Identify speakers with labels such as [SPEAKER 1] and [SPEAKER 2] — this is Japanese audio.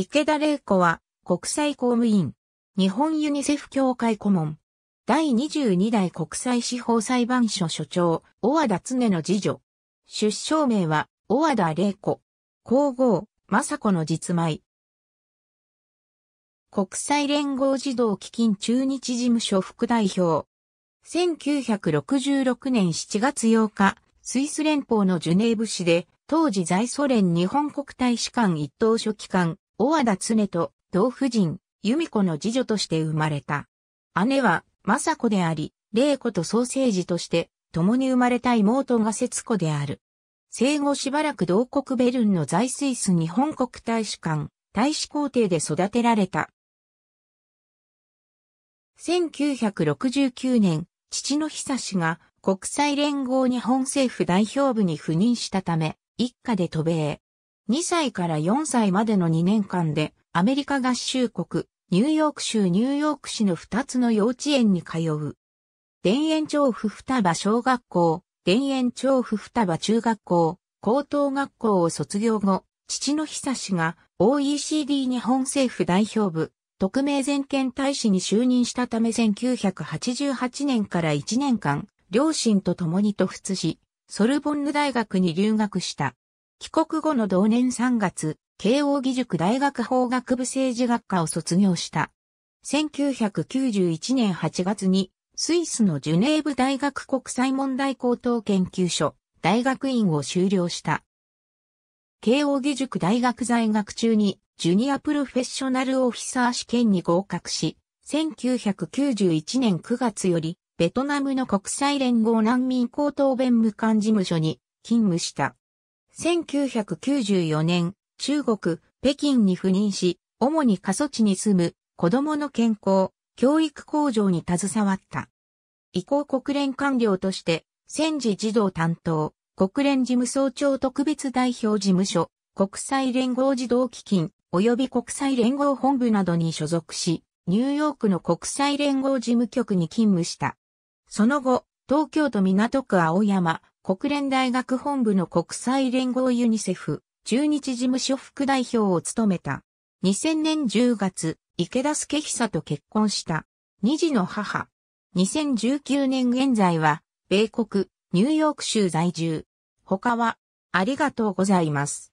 [SPEAKER 1] 池田玲子は国際公務員、日本ユニセフ協会顧問、第22代国際司法裁判所所長、小和田常の次女。出生名は小和田玲子。皇后、雅子の実妹。国際連合児童基金中日事務所副代表。1966年7月8日、スイス連邦のジュネーブ市で、当時在ソ連日本国大使館一等書記官、小和田常と同夫人、由美子の次女として生まれた。姉は、雅子であり、玲子とソーセージとして、共に生まれた妹が節子である。生後しばらく同国ベルンの在スイス日本国大使館、大使公邸で育てられた。1969年、父の久氏が国際連合日本政府代表部に赴任したため、一家で渡米。2歳から4歳までの2年間で、アメリカ合衆国、ニューヨーク州ニューヨーク市の2つの幼稚園に通う。田園調布双葉小学校、田園調布双葉中学校、高等学校を卒業後、父の久志が OECD 日本政府代表部、特命全権大使に就任したため1988年から1年間、両親と共に突出し、ソルボンヌ大学に留学した。帰国後の同年3月、慶応義塾大学法学部政治学科を卒業した。1991年8月に、スイスのジュネーブ大学国際問題高等研究所、大学院を修了した。慶応義塾大学在学中に、ジュニアプロフェッショナルオフィサー試験に合格し、1991年9月より、ベトナムの国際連合難民高等弁務官事務所に勤務した。1994年、中国、北京に赴任し、主に過疎地に住む子供の健康、教育向上に携わった。移行国連官僚として、戦時児童担当、国連事務総長特別代表事務所、国際連合児童基金、及び国際連合本部などに所属し、ニューヨークの国際連合事務局に勤務した。その後、東京都港区青山、国連大学本部の国際連合ユニセフ、中日事務所副代表を務めた。2000年10月、池田助久と結婚した。二児の母。2019年現在は、米国、ニューヨーク州在住。他は、ありがとうございます。